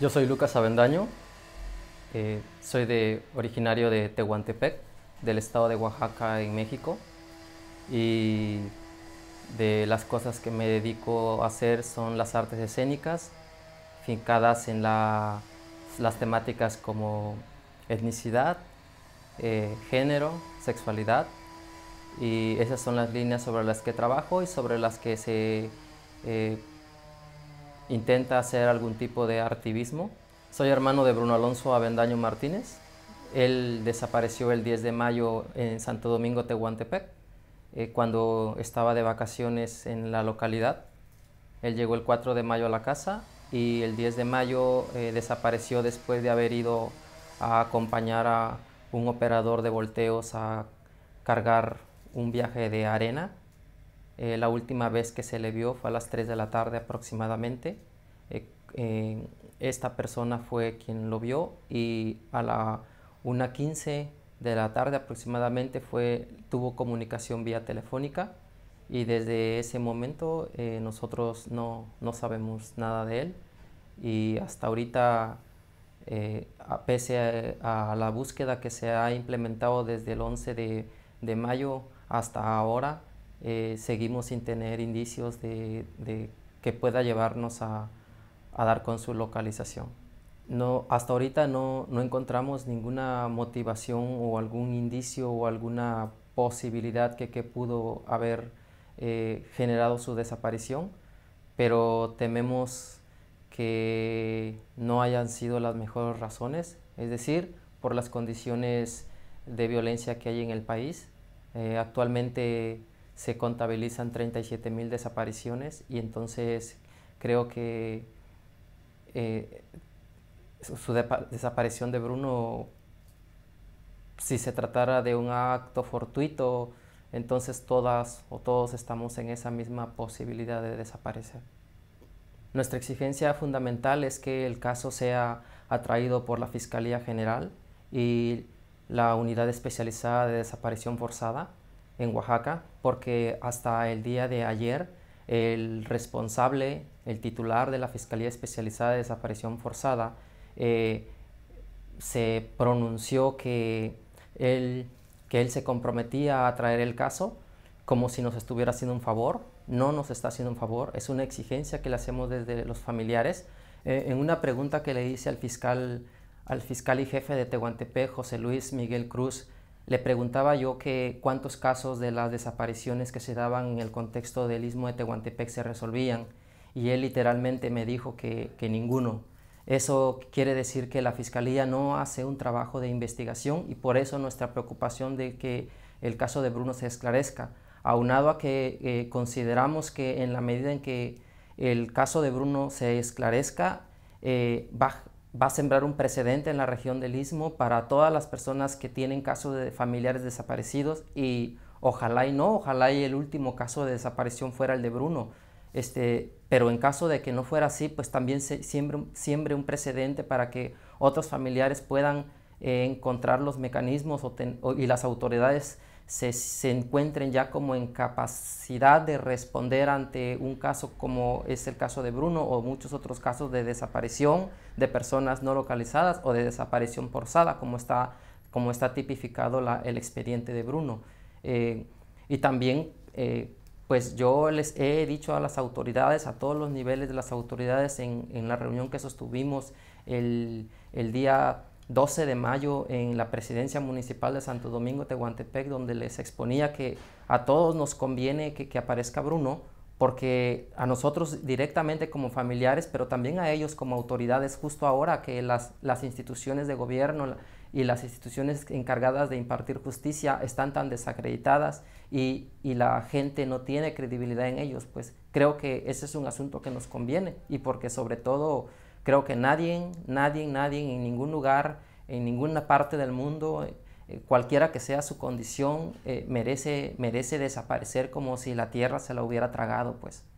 Yo soy Lucas Avendaño, eh, soy de, originario de Tehuantepec, del estado de Oaxaca, en México, y de las cosas que me dedico a hacer son las artes escénicas, fincadas en las temáticas como etnicidad, eh, género, sexualidad, y esas son las líneas sobre las que trabajo y sobre las que se eh, intenta hacer algún tipo de activismo. Soy hermano de Bruno Alonso Avendaño Martínez. Él desapareció el 10 de mayo en Santo Domingo, Tehuantepec, eh, cuando estaba de vacaciones en la localidad. Él llegó el 4 de mayo a la casa y el 10 de mayo eh, desapareció después de haber ido a acompañar a un operador de volteos a cargar un viaje de arena eh, la última vez que se le vio fue a las 3 de la tarde aproximadamente. Eh, eh, esta persona fue quien lo vio y a la 1.15 de la tarde aproximadamente fue, tuvo comunicación vía telefónica y desde ese momento nosotros no, no, sabemos nada de él y hasta ahorita, a pese a, la búsqueda que se ha implementado desde el 11 de, de mayo hasta ahora, eh, seguimos sin tener indicios de, que pueda llevarnos a, dar con su localización. No, hasta ahorita no, encontramos ninguna motivación o algún indicio o alguna posibilidad que, que pudo haber eh, generado su desaparición, pero tememos que no hayan sido las mejores razones, es decir, por las condiciones de violencia que hay en el país. Eh, actualmente se contabilizan 37.000 desapariciones y entonces creo que eh, su desaparición de Bruno, si se tratara de un acto fortuito, entonces todas o todos estamos en esa misma posibilidad de desaparecer. Nuestra exigencia fundamental es que el caso sea atraído por la Fiscalía General y la Unidad Especializada de Desaparición Forzada, en Oaxaca, porque hasta el día de ayer el responsable, el titular de la Fiscalía Especializada de Desaparición Forzada, eh, se pronunció que él, que él se comprometía a traer el caso como si nos estuviera haciendo un favor. No nos está haciendo un favor, es una exigencia que le hacemos desde los familiares. Eh, en una pregunta que le hice al fiscal, al fiscal y jefe de Tehuantepec, José Luis Miguel Cruz, le preguntaba yo que cuántos casos de las desapariciones que se daban en el contexto del istmo de Tehuantepec se resolvían y él literalmente me dijo que, ninguno. Eso quiere decir que la Fiscalía no hace un trabajo de investigación y por eso nuestra preocupación de que el caso de Bruno se esclarezca, aunado a que eh, consideramos que en la medida en que el caso de Bruno se esclarezca, eh, va a sembrar un precedente en la región del Istmo para todas las personas que tienen casos de familiares desaparecidos y ojalá y no, ojalá y el último caso de desaparición fuera el de Bruno. Este, pero en caso de que no fuera así, pues también siembre, un precedente para que otros familiares puedan eh, encontrar los mecanismos y las autoridades se, encuentren ya como en capacidad de responder ante un caso como es el caso de Bruno o muchos otros casos de desaparición de personas no localizadas o de desaparición forzada, como está, como está tipificado el expediente de Bruno. Eh, y también, eh, pues yo les he dicho a las autoridades, a todos los niveles de las autoridades en, la reunión que sostuvimos el, el día 12 de mayo en la presidencia municipal de Santo Domingo, Tehuantepec, donde les exponía que a todos nos conviene que, aparezca Bruno, porque a nosotros directamente como familiares, pero también a ellos como autoridades, justo ahora que las, instituciones de gobierno y las instituciones encargadas de impartir justicia están tan desacreditadas y, y, la gente no tiene credibilidad en ellos, pues creo que ese es un asunto que nos conviene y porque sobre todo Creo que nadie, nadie, nadie en ningún lugar, en ninguna parte del mundo, eh, cualquiera que sea su condición, eh, merece, merece desaparecer como si la tierra se la hubiera tragado, pues.